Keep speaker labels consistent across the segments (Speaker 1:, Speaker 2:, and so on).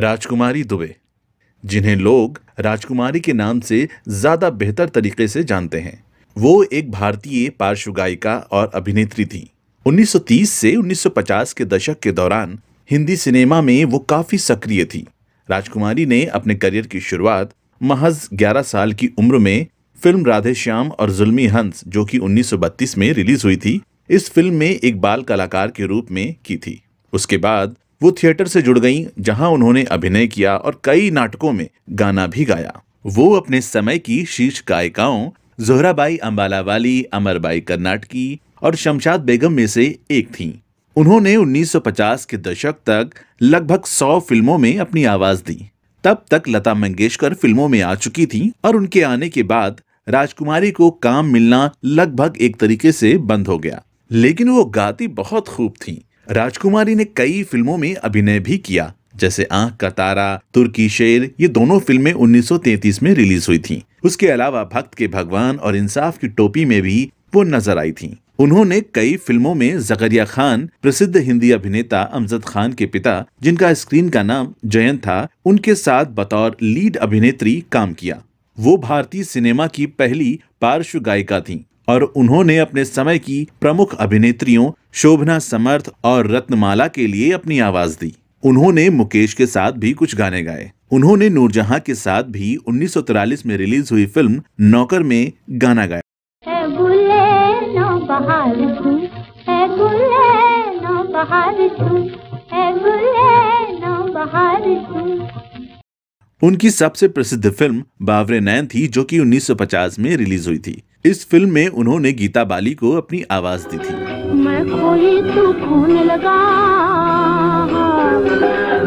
Speaker 1: राजकुमारी दुबे जिन्हें लोग राजकुमारी के नाम से ज़्यादा बेहतर तरीके से जानते हैं वो एक भारतीय पार्श्व गायिका और अभिनेत्री थी 1930 से 1950 के दशक के दौरान हिंदी सिनेमा में वो काफ़ी सक्रिय थी राजकुमारी ने अपने करियर की शुरुआत महज 11 साल की उम्र में फिल्म राधे श्याम और जुल्मी हंस जो कि 1932 में रिलीज हुई थी इस फिल्म में एक बाल कलाकार के रूप में की थी उसके बाद वो थिएटर से जुड़ गईं जहां उन्होंने अभिनय किया और कई नाटकों में गाना भी गाया वो अपने समय की शीर्ष गायिकाओं जोहराबाई अम्बाला वाली अमरबाई कर्नाटकी और शमशाद बेगम में से एक थीं उन्होंने 1950 के दशक तक लगभग 100 फिल्मों में अपनी आवाज दी तब तक लता मंगेशकर फिल्मों में आ चुकी थीं और उनके आने के बाद राजकुमारी को काम मिलना लगभग एक तरीके से बंद हो गया लेकिन वो गाती बहुत खूब थीं राजकुमारी ने कई फिल्मों में अभिनय भी किया जैसे आंख का तारा तुर्की शेर ये दोनों फिल्में 1933 में रिलीज हुई थीं। उसके अलावा भक्त के भगवान और इंसाफ की टोपी में भी वो नजर आई थीं। उन्होंने कई फिल्मों में जकरिया खान प्रसिद्ध हिंदी अभिनेता अमजद खान के पिता जिनका स्क्रीन का नाम जयंत था उनके साथ बतौर लीड अभिनेत्री काम किया वो भारतीय सिनेमा की पहली पार्श्व गायिका थीं। और उन्होंने अपने समय की प्रमुख अभिनेत्रियों शोभना समर्थ और रत्नमाला के लिए अपनी आवाज दी उन्होंने मुकेश के साथ भी कुछ गाने गाए उन्होंने नूरजहां के साथ भी उन्नीस में रिलीज हुई फिल्म नौकर में गाना गाया उनकी सबसे प्रसिद्ध फिल्म बावरे नैन थी जो कि 1950 में रिलीज हुई थी इस फिल्म में उन्होंने गीता बाली को अपनी आवाज दी थी मैं खोई तू तो खोने लगा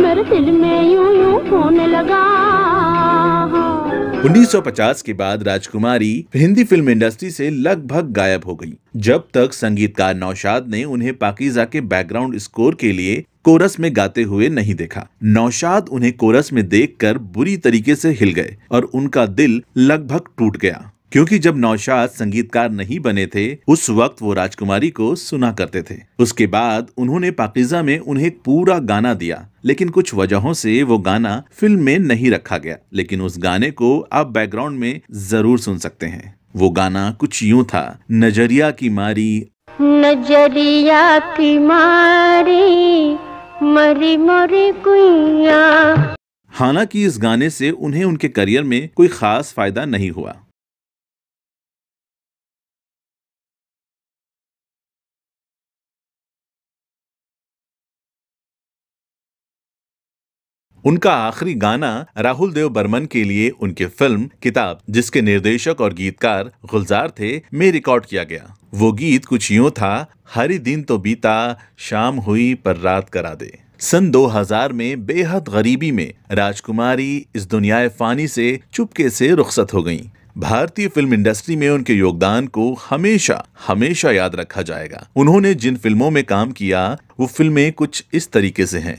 Speaker 1: मेरे दिल में यूं यूं खोने लगा 1950 के बाद राजकुमारी हिंदी फिल्म इंडस्ट्री से लगभग गायब हो गई जब तक संगीतकार नौशाद ने उन्हें पाकिजा के बैकग्राउंड स्कोर के लिए कोरस में गाते हुए नहीं देखा नौशाद उन्हें कोरस में देखकर बुरी तरीके से हिल गए और उनका दिल लगभग टूट गया क्योंकि जब नौशाद संगीतकार नहीं बने थे उस वक्त वो राजकुमारी को सुना करते थे उसके बाद उन्होंने पाकिजा में उन्हें पूरा गाना दिया लेकिन कुछ वजहों से वो गाना फिल्म में नहीं रखा गया लेकिन उस गाने को आप बैकग्राउंड में जरूर सुन सकते हैं वो गाना कुछ यूं था नजरिया की मारी नजरिया की मारी मरी मरी कुइया हालांकि इस गाने से उन्हें उनके करियर में कोई खास फायदा नहीं हुआ उनका आखिरी गाना राहुल देव बर्मन के लिए उनकी फिल्म किताब जिसके निर्देशक और गीतकार गुलजार थे में रिकॉर्ड किया गया वो गीत कुछ यूँ था हरी दिन तो बीता शाम हुई पर रात करा दे सन 2000 में बेहद गरीबी में राजकुमारी इस दुनिया फानी से चुपके से रुखसत हो गईं। भारतीय फिल्म इंडस्ट्री में उनके योगदान को हमेशा हमेशा याद रखा जाएगा उन्होंने जिन फिल्मों में काम किया वो फिल्में कुछ इस तरीके से हैं